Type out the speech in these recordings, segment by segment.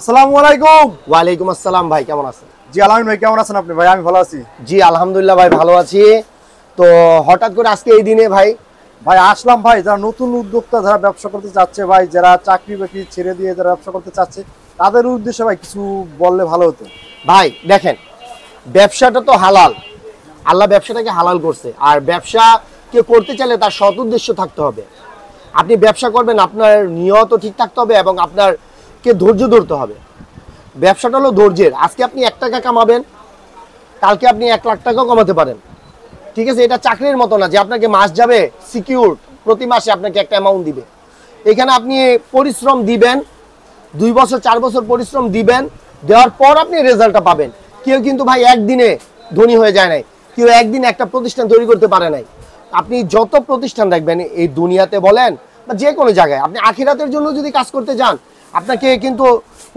আসসালামু আলাইকুম ওয়ালাইকুম আসসালাম ভাই কেমন আছেন জি আলামিন ভাই কেমন আছেন আপনি ভাই আমি ভালো আছি জি আলহামদুলিল্লাহ ভাই ভালো আছি তো হঠাৎ করে আজকে এই দিনে ভাই ভাই আসলাম ভাই যারা নতুন উদ্যোক্তা যারা ব্যবসা করতে চাচ্ছে ভাই যারা চাকরি বাকরি ছেড়ে দিয়ে যারা ব্যবসা করতে চাচ্ছে তাদের উদ্দেশ্যে ভাই কিছু বললে ভালো হতো ভাই দেখেন ব্যবসাটা তো হালাল আল্লাহ ব্যবসাটাকে হালাল করছে আর ব্যবসা কে করতে চাইলে তার সৎ উদ্দেশ্য থাকতে হবে আপনি ব্যবসা করবেন আপনার নিয়ত ঠিক থাকতে হবে এবং আপনার কে ধৈর্য ধরতে হবে ব্যবসাটা হলো ধৈর্যের আজকে আপনি এক টাকা কামাবেন কালকে আপনি এক লাখ টাকাও কমাতে পারেন ঠিক আছে এটা চাকরির মতো না যে আপনাকে মাস যাবে সিকিউর প্রতি মাসে আপনাকে একটা অ্যামাউন্ট দিবে এখানে আপনি পরিশ্রম দিবেন দুই বছর চার বছর পরিশ্রম দিবেন দেওয়ার পর আপনি রেজাল্টটা পাবেন কেউ কিন্তু ভাই একদিনে ধনী হয়ে যায় নাই কেউ একদিন একটা প্রতিষ্ঠান তৈরি করতে পারে নাই আপনি যত প্রতিষ্ঠান দেখবেন এই দুনিয়াতে বলেন বা যে কোনো জায়গায় আপনি আখিরাতের জন্য যদি কাজ করতে যান আপনাকে কিন্তু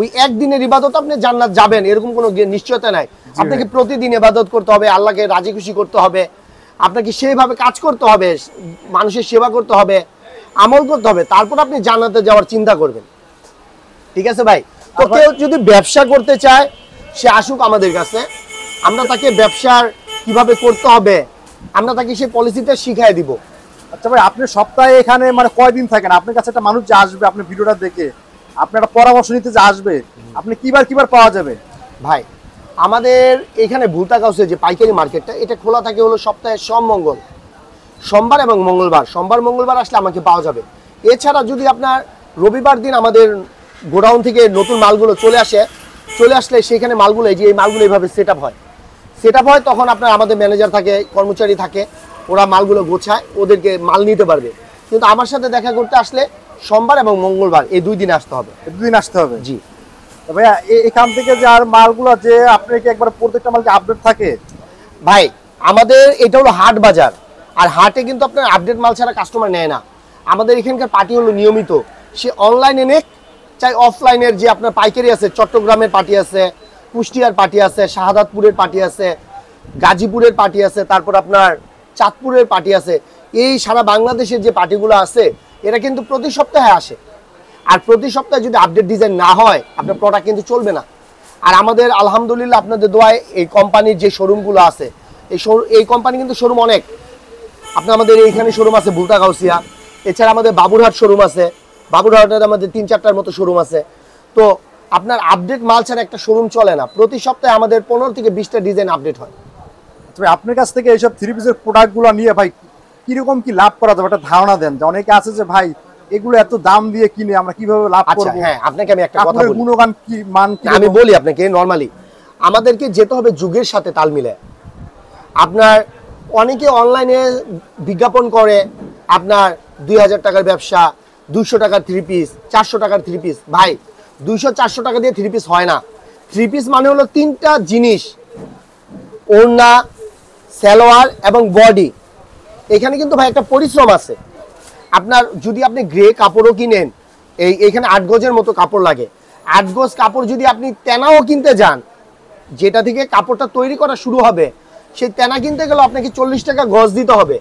ওই একদিনের ইবাদত আপনি জান্নাত যাবেন এরকম কোনো নিশ্চয়তা নাই আপনাকে প্রতিদিন ইবাদত করতে হবে আল্লাহকে রাজি খুশি করতে হবে আপনাকে সেইভাবে কাজ করতে হবে মানুষের সেবা করতে হবে আমল করতে হবে তারপর আপনি জান্নাতে যাওয়ার চিন্তা করবেন ঠিক আছে ভাই তো কেউ যদি ব্যবসা করতে চায় সে আসুক আমাদের কাছে আমরা তাকে ব্যবসার কিভাবে করতে হবে আমরা তাকে সেই পলিসিটা শিখাই দিব আচ্ছা ভাই আপনি সপ্তাহে এখানে মানে কয়দিন থাকেন আপনার কাছে একটা মানুষ যে আসবে আপনি ভিডিওটা দেখে আপনারা পরামর্শ নিতে যে আসবে আপনি কিবার কিবার পাওয়া যাবে ভাই আমাদের এখানে ভুলতা কাউসে যে পাইকারি মার্কেটটা এটা খোলা থাকে হলো সপ্তাহে সব মঙ্গল সোমবার এবং মঙ্গলবার সোমবার মঙ্গলবার আসলে আমাকে পাওয়া যাবে এছাড়া যদি আপনার রবিবার দিন আমাদের গোডাউন থেকে নতুন মালগুলো চলে আসে চলে আসলে সেখানে মালগুলো এই যে এই মালগুলো এইভাবে সেট আপ হয় সেট আপ হয় তখন আপনার আমাদের ম্যানেজার থাকে কর্মচারী থাকে ওরা মালগুলো গোছায় ওদেরকে মাল নিতে পারবে কিন্তু আমার সাথে দেখা করতে আসলে সোমবার এবং মঙ্গলবার এই দুই দিন আসতে হবে দুই দিন আসতে হবে জি ভাইয়া এখান থেকে যে আর মালগুলো যে আপনি কি একবার প্রত্যেকটা মালকে আপডেট থাকে ভাই আমাদের এটা হলো হাট বাজার আর হাটে কিন্তু আপনার আপডেট মাল ছাড়া কাস্টমার নেয় না আমাদের এখানকার পার্টি হলো নিয়মিত সে অনলাইনে নেক চাই অফলাইনের যে আপনার পাইকারি আছে চট্টগ্রামের পার্টি আছে কুষ্টিয়ার পার্টি আছে শাহাদাতপুরের পার্টি আছে গাজীপুরের পার্টি আছে তারপর আপনার চাঁদপুরের পার্টি আছে এই সারা বাংলাদেশের যে পার্টিগুলো আছে এটা কিন্তু প্রতি সপ্তাহে আসে আর প্রতি সপ্তাহে যদি আপডেট ডিজাইন না হয় আপনার প্রোডাক্ট কিন্তু চলবে না আর আমাদের আলহামদুলিল্লাহ আপনাদের দোয়ায় এই কোম্পানির যে শোরুমগুলো আছে এই এই কোম্পানি কিন্তু শোরুম অনেক আপনার আমাদের এইখানে শোরুম আছে ভুলতা কাউসিয়া এছাড়া আমাদের বাবুরহাট শোরুম আছে বাবুরহাটের আমাদের তিন চারটার মতো শোরুম আছে তো আপনার আপডেট মাল ছাড়া একটা শোরুম চলে না প্রতি সপ্তাহে আমাদের পনেরো থেকে বিশটা ডিজাইন আপডেট হয় তবে আপনার কাছ থেকে এইসব থ্রি পিসের প্রোডাক্টগুলো নিয়ে ভাই কিরকম কি লাভ করা যাবে একটা ধারণা দেন যে অনেকে আছে যে ভাই এগুলো এত দাম দিয়ে কিনে আমরা কিভাবে লাভ আচ্ছা, করব হ্যাঁ আপনাকে আমি একটা কথা বলি গুণগান কি মান কি আমি বলি আপনাকে নরমালি আমাদেরকে যেতে হবে যুগের সাথে তাল মিলে আপনার অনেকে অনলাইনে বিজ্ঞাপন করে আপনার দুই হাজার টাকার ব্যবসা দুশো টাকার থ্রি পিস চারশো টাকার থ্রি পিস ভাই দুইশো চারশো টাকা দিয়ে থ্রি পিস হয় না থ্রি পিস মানে হলো তিনটা জিনিস ওড়না সালোয়ার এবং বডি এখানে কিন্তু ভাই একটা পরিশ্রম আছে আপনার যদি আপনি গ্রে কাপড়ও কিনেন এই এখানে আট গজের মতো কাপড় লাগে আট গজ কাপড় যদি আপনি তেনাও কিনতে যান যেটা থেকে কাপড়টা তৈরি করা শুরু হবে সেই তেনা কিনতে গেলে আপনাকে চল্লিশ টাকা গজ দিতে হবে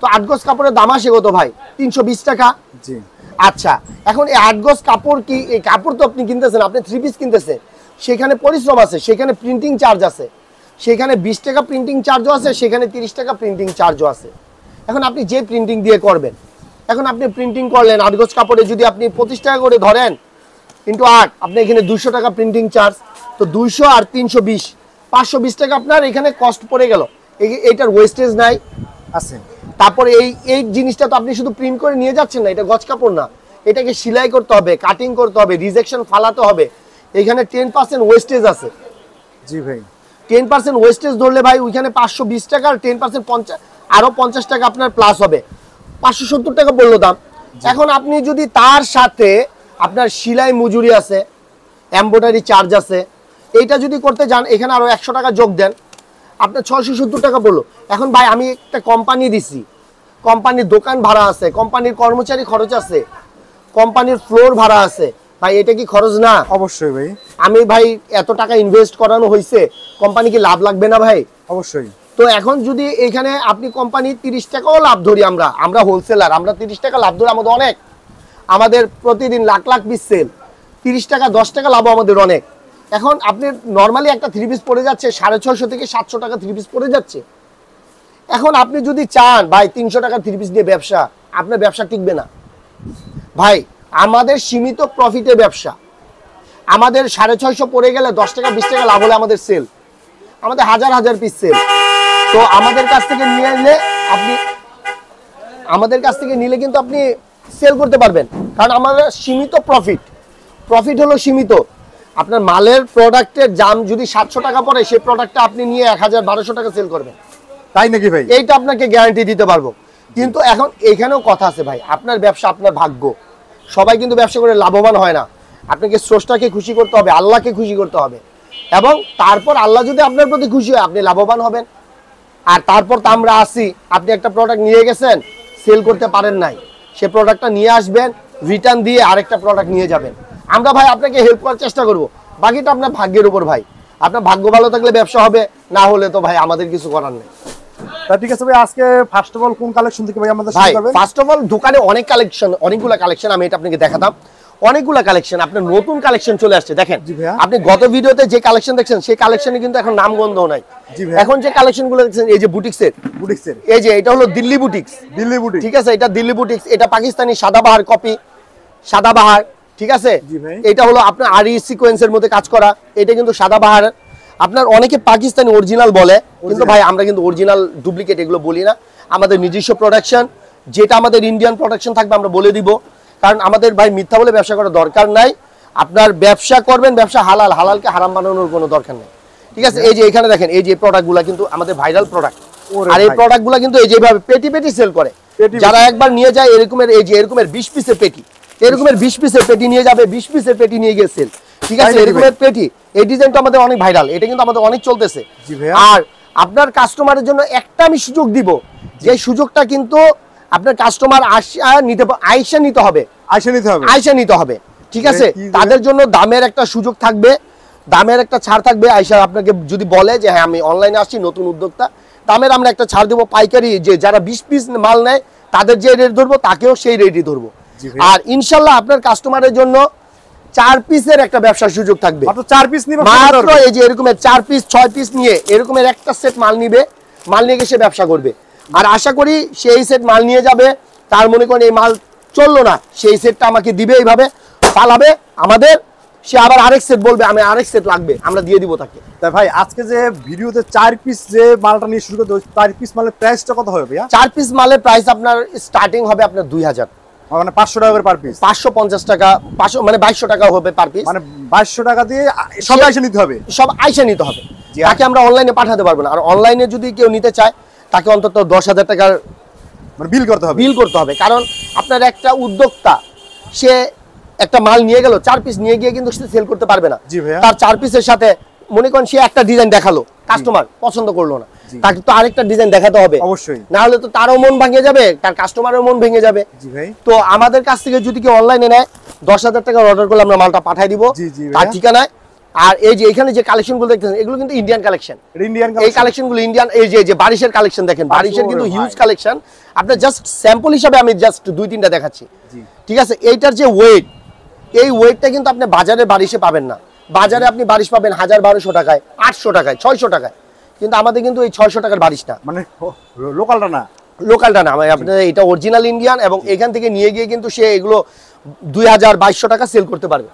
তো আট গজ কাপড়ের দাম আসে কত ভাই তিনশো বিশ টাকা জি আচ্ছা এখন এই আট গজ কাপড় কি এই কাপড় তো আপনি কিনতেছেন আপনি থ্রি পিস কিনতেছেন সেখানে পরিশ্রম আছে সেখানে প্রিন্টিং চার্জ আছে সেখানে বিশ টাকা প্রিন্টিং চার্জও আছে সেখানে তিরিশ টাকা প্রিন্টিং চার্জও আছে এখন আপনি যে প্রিন্টিং দিয়ে করবেন এখন আপনি প্রিন্টিং করলেন আট কাপড়ে যদি আপনি পঁচিশ টাকা করে ধরেন কিন্তু আট আপনি এখানে দুশো টাকা প্রিন্টিং চার্জ তো দুইশো আর তিনশো বিশ পাঁচশো বিশ টাকা আপনার এখানে কস্ট পড়ে গেল এইটার ওয়েস্টেজ নাই আছে তারপরে এই এই জিনিসটা তো আপনি শুধু প্রিন্ট করে নিয়ে যাচ্ছেন না এটা গজ কাপড় না এটাকে সেলাই করতে হবে কাটিং করতে হবে রিজেকশন ফালাতে হবে এখানে টেন পার্সেন্ট ওয়েস্টেজ আছে জি ভাই টেন পার্সেন্ট ওয়েস্টেজ ধরলে ভাই ওইখানে পাঁচশো বিশ টাকা আর টেন পার্সেন্ট পঞ্চাশ আরো পঞ্চাশ টাকা আপনার প্লাস হবে পাঁচশো সত্তর টাকা বললো দাম এখন আপনি যদি তার সাথে আপনার সিলাই মজুরি আছে এম্ব্রয়ডারি চার্জ আছে এইটা যদি করতে যান এখানে আরো একশো টাকা যোগ দেন আপনার ছয়শো সত্তর টাকা বললো এখন ভাই আমি একটা কোম্পানি দিছি কোম্পানির দোকান ভাড়া আছে কোম্পানির কর্মচারী খরচ আছে কোম্পানির ফ্লোর ভাড়া আছে ভাই এটা কি খরচ না অবশ্যই ভাই আমি ভাই এত টাকা ইনভেস্ট করানো হয়েছে কোম্পানি কি লাভ লাগবে না ভাই অবশ্যই তো এখন যদি এখানে আপনি কোম্পানি তিরিশ টাকাও লাভ ধরি আমরা আমরা হোলসেলার আমরা তিরিশ টাকা লাভ ধরি আমাদের অনেক আমাদের প্রতিদিন লাখ লাখ পিস সেল তিরিশ টাকা দশ টাকা লাভও আমাদের অনেক এখন আপনি নর্মালি একটা থ্রি পিস পড়ে যাচ্ছে সাড়ে ছয়শো থেকে সাতশো টাকা থ্রি পিস পড়ে যাচ্ছে এখন আপনি যদি চান ভাই তিনশো টাকার থ্রি পিস দিয়ে ব্যবসা আপনার ব্যবসা টিকবে না ভাই আমাদের সীমিত প্রফিটে ব্যবসা আমাদের সাড়ে ছয়শো পড়ে গেলে দশ টাকা বিশ টাকা লাভ হলে আমাদের সেল আমাদের হাজার হাজার পিস সেল তো আমাদের কাছ থেকে নিয়ে এলে আপনি আমাদের কাছ থেকে নিলে কিন্তু আপনি সেল করতে পারবেন কারণ আমাদের সীমিত প্রফিট প্রফিট হলো সীমিত আপনার মালের প্রোডাক্টের দাম যদি সাতশো টাকা পরে সেই প্রোডাক্টটা আপনি নিয়ে এক হাজার বারোশো টাকা সেল করবেন তাই নাকি ভাই এইটা আপনাকে গ্যারান্টি দিতে পারবো কিন্তু এখন এখানেও কথা আছে ভাই আপনার ব্যবসা আপনার ভাগ্য সবাই কিন্তু ব্যবসা করে লাভবান হয় না আপনাকে স্রষ্টাকে খুশি করতে হবে আল্লাহকে খুশি করতে হবে এবং তারপর আল্লাহ যদি আপনার প্রতি খুশি হয় আপনি লাভবান হবেন আর তারপর তো আমরা আসি আপনি একটা প্রোডাক্ট নিয়ে গেছেন সেল করতে পারেন নাই সে প্রোডাক্টটা নিয়ে আসবেন রিটার্ন দিয়ে আরেকটা প্রোডাক্ট নিয়ে যাবেন আমরা ভাই আপনাকে হেল্প করার চেষ্টা করব বাকিটা আপনার ভাগ্যের উপর ভাই আপনার ভাগ্য ভালো থাকলে ব্যবসা হবে না হলে তো ভাই আমাদের কিছু করার নেই ঠিক আছে ফার্স্ট অফ অল দোকানে অনেক কালেকশন অনেকগুলো কালেকশন আমি এটা আপনাকে দেখাতাম অনেকগুলা কালেকশন আপনার নতুন কালেকশন চলে আসছে দেখেন আপনি গত ভিডিওতে যে কালেকশন দেখছেন সেই কালেকশনে কিন্তু এখন নাম গন্ধ নাই এখন যে কালেকশন গুলো দেখছেন এই যে বুটিক্স এর এই যে এটা হলো দিল্লি বুটিক্স দিল্লি বুটিক ঠিক আছে এটা দিল্লি বুটিক্স এটা পাকিস্তানি সাদাবাহার কপি সাদাবাহার ঠিক আছে এটা হলো আপনার আর সিকোয়েন্স এর মধ্যে কাজ করা এটা কিন্তু সাদাবাহার আপনার অনেকে পাকিস্তানি অরিজিনাল বলে কিন্তু ভাই আমরা কিন্তু অরিজিনাল ডুপ্লিকেট এগুলো বলি না আমাদের নিজস্ব প্রোডাকশন যেটা আমাদের ইন্ডিয়ান প্রোডাকশন থাকবে আমরা বলে দিব কারণ আমাদের ভাই মিথ্যা বলে ব্যবসা করার দরকার নাই আপনার ব্যবসা করবেন ব্যবসা হালাল হালালকে হারাম বানানোর কোনো দরকার নেই ঠিক আছে এই যে এখানে দেখেন এই যে প্রোডাক্টগুলো কিন্তু আমাদের ভাইরাল প্রোডাক্ট আর এই প্রোডাক্টগুলো কিন্তু এই যেভাবে পেটি পেটি সেল করে যারা একবার নিয়ে যায় এরকমের এই যে এরকমের বিশ পিসের পেটি এরকমের বিশ পিসের পেটি নিয়ে যাবে বিশ পিসের পেটি নিয়ে গিয়ে সেল ঠিক আছে এরকমের পেটি এই ডিজাইনটা আমাদের অনেক ভাইরাল এটা কিন্তু আমাদের অনেক চলতেছে আর আপনার কাস্টমারের জন্য একটা আমি সুযোগ দিব যে সুযোগটা কিন্তু আপনার কাস্টমার আসা নিতে আইসা নিতে হবে আইসা নিতে হবে আইসা নিতে হবে ঠিক আছে তাদের জন্য দামের একটা সুযোগ থাকবে দামের একটা ছাড় থাকবে আইসা আপনাকে যদি বলে যে হ্যাঁ আমি অনলাইনে আসছি নতুন উদ্যোক্তা দামের আমরা একটা ছাড় দেবো পাইকারি যে যারা বিশ পিস মাল নেয় তাদের যে রেট ধরবো তাকেও সেই রেটই ধরবো আর ইনশাল্লাহ আপনার কাস্টমারের জন্য চার পিসের একটা ব্যবসার সুযোগ থাকবে চার পিস পিস নিয়ে এরকমের একটা সেট মাল নিবে মাল নিয়ে সে ব্যবসা করবে আর আশা করি সেই সেট মাল নিয়ে যাবে তার মনে করেন এই মাল চললো না সেই সেটটা আমাকে দিবে এইভাবে পালাবে আমাদের সে আবার আরেক সেট বলবে আমি আরেক সেট লাগবে আমরা দিয়ে দিব তাকে তাই ভাই আজকে যে ভিডিওতে চার পিস যে মালটা নিয়ে শুরু করতে চার পিস মালের প্রাইসটা কত হবে ভাইয়া চার পিস মালের প্রাইস আপনার স্টার্টিং হবে আপনার দুই হাজার মানে পাঁচশো টাকা পার পিস পাঁচশো পঞ্চাশ টাকা পাঁচশো মানে বাইশশো টাকা হবে পার পিস মানে বাইশশো টাকা দিয়ে সব নিতে হবে সব আইসে নিতে হবে আমরা অনলাইনে পাঠাতে পারবো না আর অনলাইনে যদি কেউ নিতে চায় তাকে অন্তত দশ হাজার টাকার মানে বিল করতে হবে বিল করতে হবে কারণ আপনার একটা উদ্যোক্তা সে একটা মাল নিয়ে গেল চার পিস নিয়ে গিয়ে কিন্তু সে সেল করতে পারবে না তার চার পিসের সাথে মনে করেন সে একটা ডিজাইন দেখালো কাস্টমার পছন্দ করলো না তাকে তো আরেকটা ডিজাইন দেখাতে হবে অবশ্যই না হলে তো তারও মন ভেঙে যাবে তার কাস্টমারের মন ভেঙে যাবে তো আমাদের কাছ থেকে যদি কেউ অনলাইনে নেয় দশ হাজার টাকার অর্ডার করলে আমরা মালটা পাঠাই দিব তার ঠিকানায় আর এই যে এখানে যে কালেকশনগুলো দেখতেছেন এগুলো কিন্তু ইন্ডিয়ান কালেকশন ইন্ডিয়ান এই কালেকশনগুলো ইন্ডিয়ান এই যে যে বারিশের কালেকশন দেখেন বারিশের কিন্তু হিউজ কালেকশন আপনার জাস্ট স্যাম্পল হিসাবে আমি জাস্ট দুই তিনটা দেখাচ্ছি ঠিক আছে এইটার যে ওয়েট এই ওয়েটটা কিন্তু আপনি বাজারে বারিশে পাবেন না বাজারে আপনি বারিশ পাবেন হাজার বারোশো টাকায় আটশো টাকায় ছয়শো টাকায় কিন্তু আমাদের কিন্তু এই ছয়শো টাকার বারিশ না মানে লোকালটা না লোকালটা না মানে আপনার এটা অরিজিনাল ইন্ডিয়ান এবং এখান থেকে নিয়ে গিয়ে কিন্তু সে এগুলো দুই হাজার বাইশশো টাকা সেল করতে পারবে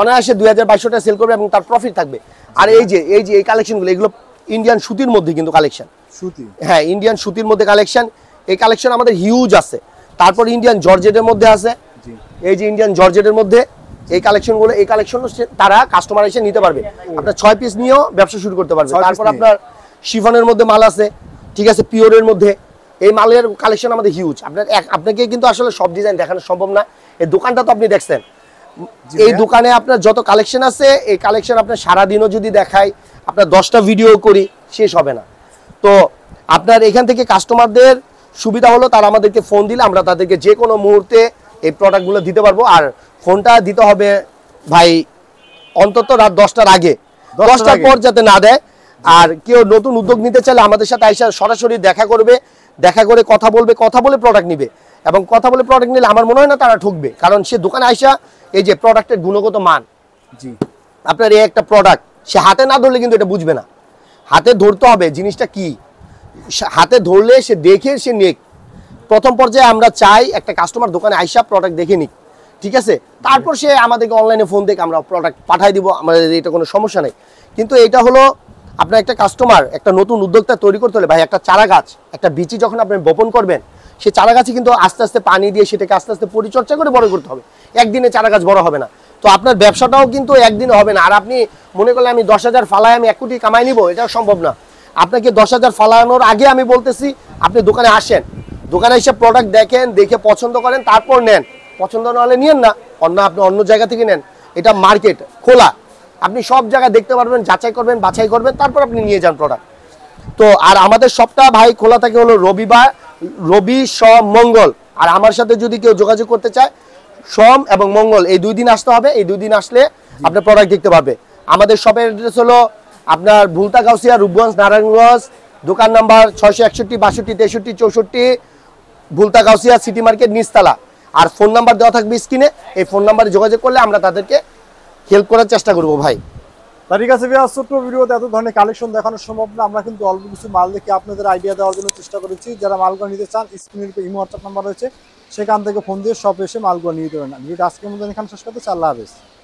অনায়াসে দুই হাজার বাইশশোটা সেল করবে এবং তার প্রফিট থাকবে আর এই যে এই যে এই কালেকশনগুলো এগুলো ইন্ডিয়ান সুতির মধ্যে কিন্তু কালেকশন সুতি হ্যাঁ ইন্ডিয়ান সুতির মধ্যে কালেকশন এই কালেকশন আমাদের হিউজ আছে তারপর ইন্ডিয়ান জর্জেটের মধ্যে আছে এই যে ইন্ডিয়ান জর্জেটের মধ্যে এই কালেকশনগুলো এই কালেকশন তারা কাস্টমার এসে নিতে পারবে আপনার ছয় পিস নিয়েও ব্যবসা শুরু করতে পারবে তারপর আপনার শিফনের মধ্যে মাল আছে ঠিক আছে পিওরের মধ্যে এই মালের কালেকশন আমাদের হিউজ আপনার আপনাকে কিন্তু আসলে সব ডিজাইন দেখানো সম্ভব না এই দোকানটা তো আপনি দেখছেন এই দোকানে আপনার যত কালেকশন আছে এই কালেকশন আপনার সারাদিনও যদি দেখাই আপনার দশটা ভিডিও করি শেষ হবে না তো আপনার এখান থেকে কাস্টমারদের সুবিধা হলো তারা আমাদেরকে ফোন দিলে আমরা তাদেরকে যে কোনো মুহূর্তে এই প্রোডাক্টগুলো দিতে পারবো আর ফোনটা দিতে হবে ভাই অন্তত রাত দশটার আগে দশটার পর যাতে না দেয় আর কেউ নতুন উদ্যোগ নিতে চাইলে আমাদের সাথে আইসা সরাসরি দেখা করবে দেখা করে কথা বলবে কথা বলে প্রোডাক্ট নিবে এবং কথা বলে প্রোডাক্ট নিলে আমার মনে হয় না তারা ঠকবে কারণ সে দোকানে আসা এই যে প্রোডাক্টের গুণগত মান জি আপনার এই একটা প্রোডাক্ট সে হাতে না ধরলে কিন্তু এটা বুঝবে না হাতে ধরতে হবে জিনিসটা কি হাতে ধরলে সে দেখে সে নেক প্রথম পর্যায়ে আমরা চাই একটা কাস্টমার দোকানে আইসা প্রোডাক্ট দেখে নিক ঠিক আছে তারপর সে আমাদেরকে অনলাইনে ফোন দেখে আমরা প্রোডাক্ট পাঠাই দিব আমাদের এটা কোনো সমস্যা নেই কিন্তু এটা হলো আপনার একটা কাস্টমার একটা নতুন উদ্যোক্তা তৈরি করতে হলে ভাই একটা চারা গাছ একটা বিচি যখন আপনি বপন করবেন সে চারা গাছে কিন্তু আস্তে আস্তে পানি দিয়ে সেটাকে আস্তে আস্তে পরিচর্যা করে বড় করতে হবে একদিনে চারা গাছ বড় হবে না তো আপনার ব্যবসাটাও কিন্তু একদিনে হবে না আর আপনি মনে করলে আমি দশ হাজার ফালায় আমি এক কোটি কামাই নিব এটাও সম্ভব না আপনাকে দশ হাজার ফালানোর আগে আমি বলতেছি আপনি দোকানে আসেন দোকানে এসে প্রোডাক্ট দেখেন দেখে পছন্দ করেন তারপর নেন পছন্দ না হলে নিয়েন না অন্য আপনি অন্য জায়গা থেকে নেন এটা মার্কেট খোলা আপনি সব জায়গায় দেখতে পারবেন যাচাই করবেন বাছাই করবেন তারপর আপনি নিয়ে যান প্রোডাক্ট তো আর আমাদের সবটা ভাই খোলা থাকে হলো রবিবার রবি সোম মঙ্গল আর আমার সাথে যদি কেউ যোগাযোগ করতে চায় সোম এবং মঙ্গল এই দুই দিন আসতে হবে এই দুই দিন আসলে আপনার প্রোডাক্ট দেখতে পাবে আমাদের শপের অ্যাড্রেস হলো আপনার ভুলতা গাউসিয়া রূপগঞ্জ নারায়ণগঞ্জ দোকান নাম্বার ছয়শো একষট্টি বাষট্টি তেষট্টি চৌষট্টি ভুলতা গাউসিয়া সিটি মার্কেট নিস্তালা আর ফোন নাম্বার দেওয়া থাকবে স্ক্রিনে এই ফোন নাম্বারে যোগাযোগ করলে আমরা তাদেরকে হেল্প করার চেষ্টা করবো ভাই তা ঠিক আছে ভাইয়া ছোট্ট ভিডিওতে এত ধরনের কালেকশন দেখানো সম্ভব না আমরা কিন্তু অল্প কিছু মাল দেখে আপনাদের আইডিয়া দেওয়ার জন্য চেষ্টা করেছি যারা মালগুলো নিতে চান স্ক্রিনের উপর ইমো হোয়াটসঅ্যাপ নাম্বার রয়েছে সেখান থেকে ফোন দিয়ে সব এসে মালগুলো নিয়ে দেবেন ভিডিওটা আজকের মধ্যে এখানে শেষ করতে আল্লাহ হাফেজ